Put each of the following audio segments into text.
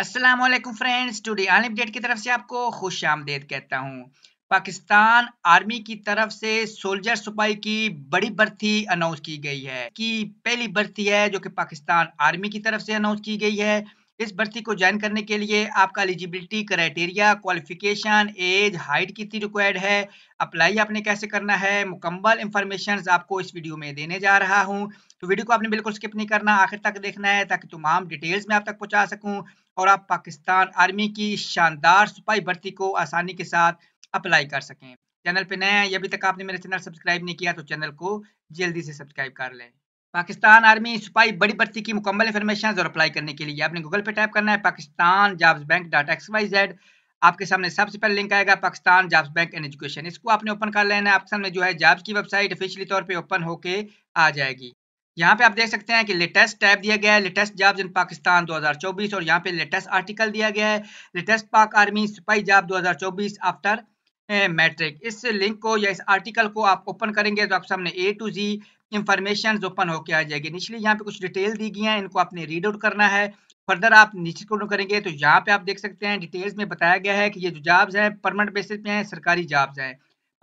अस्सलाम वालेकुम friends today आलिम डेट की तरफ से आपको खुश आमदेद कहता हूँ पाकिस्तान आर्मी की तरफ से सोल्जर सिपाही की बड़ी भर्ती अनाउंस की गई है कि पहली भर्ती है जो कि पाकिस्तान आर्मी की तरफ से अनाउंस की गई है इस भर्ती को ज्वाइन करने के लिए आपका eligibility criteria qualification age height कितनी रिक्वायर्ड है अप्लाई आपने कैसे करना है मुकम्मल इंफॉर्मेशन आपको इस वीडियो में देने जा रहा हूँ तो वीडियो को आपने बिल्कुल स्किप नहीं करना आखिर तक देखना है ताकि तमाम डिटेल्स में आप तक पहुँचा सकूँ और आप पाकिस्तान आर्मी की शानदार सिपाही भर्ती को आसानी के साथ अप्लाई कर सकें चैनल पर नए अभी तक आपने मेरे चैनल सब्सक्राइब नहीं किया तो चैनल को जल्दी से सब्सक्राइब कर लें पाकिस्तान आर्मी सिपाही बड़ी भर्ती की मुकम्मल इन्फॉर्मेशन और अप्लाई करने के लिए आपने गूगल पे टाइप करना है Pakistan jobs bank dot X Y Z आपके सामने सबसे पहले लिंक आएगा Pakistan jobs bank and education इसको आपने ओपन कर लेना है आपके सामने जो है जॉब्स की वेबसाइट ऑफिशियली तौर पर ओपन होकर आ जाएगी यहाँ पे आप देख सकते हैं कि लेटेस्ट टैब दिया गया है लेटेस्ट जॉब्स इन पाकिस्तान 2024 और यहाँ पे लेटेस्ट आर्टिकल दिया गया है लेटेस्ट पाक आर्मी सिपाही जॉब 2024 आफ्टर मैट्रिक इस लिंक को या इस आर्टिकल को आप ओपन करेंगे तो आप सामने A to Z information open होकर आ जाएगी निचली यहाँ पे कुछ डिटेल दी गई हैं इनको आपने रीड आउट करना है फर्दर आप नीचे को करेंगे तो यहाँ पे आप देख सकते हैं डिटेल्स में बताया गया है कि ये जो जॉब्स हैं परमानेंट बेसिस पे हैं सरकारी जॉब्स हैं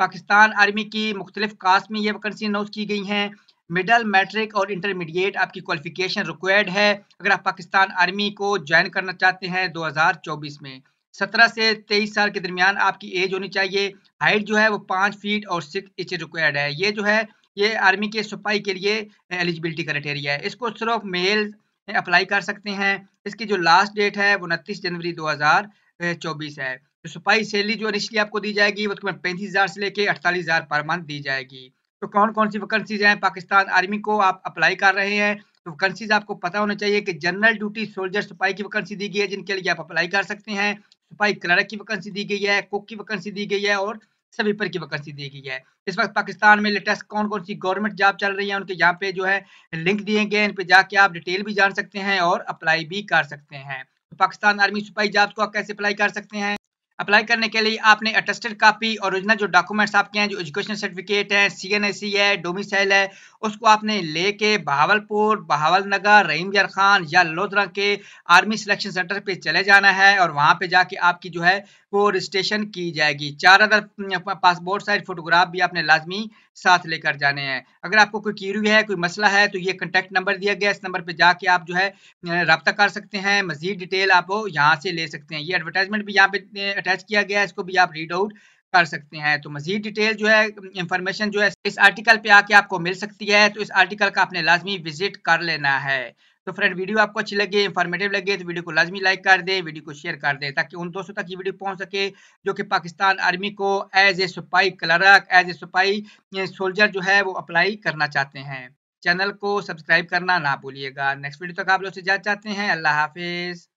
पाकिस्तान आर्मी की मुख्तलिफ कास्ट में ये वैकेंसी अनाउंस की गई हैं मिडल मैट्रिक और इंटरमीडिएट आपकी क्वालिफिकेशन रिक्वायर्ड है अगर आप पाकिस्तान आर्मी को ज्वाइन करना चाहते हैं चौबीस में सत्रह से तेईस साल के दरमियान आपकी एज होनी चाहिए हाइट जो है वो पाँच फीट और सिक्स इंच रिक्वायर्ड है ये जो है ये आर्मी के सिपाही के लिए एलिजिबिलिटी क्राइटेरिया है इसको सिर्फ मेल अप्लाई कर सकते हैं इसकी जो लास्ट डेट है वो उनतीस जनवरी 2024 है तो सिपाही सैलरी जो इनिशियली आपको दी जाएगी वो तकरीबन पैंतीस हज़ार से लेके अड़तालीस हज़ार पर मंथ दी जाएगी तो कौन कौन सी वैकेंसीज हैं पाकिस्तान आर्मी को आप अप्लाई कर रहे हैं तो वैकेंसीज आपको पता होना चाहिए कि जनरल ड्यूटी सोल्जर सिपाही की वैकेंसी दी गई है जिनके लिए आप अप्लाई कर सकते हैं सिपाही क्लर्क की वैकेंसी दी गई है कुक की वैकेंसी दी गई है और सभी पर की वैकेंसी देखी है इस वक्त पाकिस्तान में लेटेस्ट कौन कौन सी गवर्नमेंट जॉब चल रही है उनके यहाँ पे जो है लिंक दिए गए इन पे जाके आप डिटेल भी जान सकते हैं और अप्लाई भी कर सकते हैं तो पाकिस्तान आर्मी सिपाही जॉब को आप कैसे अप्लाई कर सकते हैं अप्लाई करने के लिए आपने अटेस्टेड कापी ओरिजिनल जो डॉक्यूमेंट्स आपके हैं जो एजुकेशन सर्टिफिकेट है सी एन है डोमिसाइल है उसको आपने लेके बहावलपुर बहावल नगर यार खान या लोधरा के आर्मी सिलेक्शन सेंटर पे चले जाना है और वहां पे जाके आपकी जो है वो रजिस्ट्रेशन की जाएगी चार अदर पासपोर्ट साइज फोटोग्राफ भी आपने लाजमी साथ लेकर जाने हैं अगर आपको कोई क्यूरी है कोई मसला है तो ये कंटेक्ट नंबर दिया गया इस नंबर पर जाके आप जो है रब्ता कर सकते हैं मजीद डिटेल आप यहाँ से ले सकते हैं ये एडवर्टाइजमेंट भी यहाँ पे अटैच किया गया है इसको भी आप रीड आउट कर सकते हैं तो मजीद डिटेल जो है इंफॉर्मेशन जो है इस आर्टिकल पे आके आपको मिल सकती है तो इस आर्टिकल का आपने लाजमी विजिट कर लेना है तो फ्रेंड वीडियो आपको अच्छी लगे इंफॉर्मेटिव लगे तो वीडियो को लाजमी लाइक कर दें वीडियो को शेयर कर दें ताकि उन दोस्तों तक ये वीडियो पहुंच सके जो कि पाकिस्तान आर्मी को as a sepoy clerk as a sepoy soldier जो है वो अप्लाई करना चाहते हैं चैनल को सब्सक्राइब करना ना भूलिएगा नेक्स्ट वीडियो तक आप लोग से जा चाहते हैं अल्लाह हाफिज़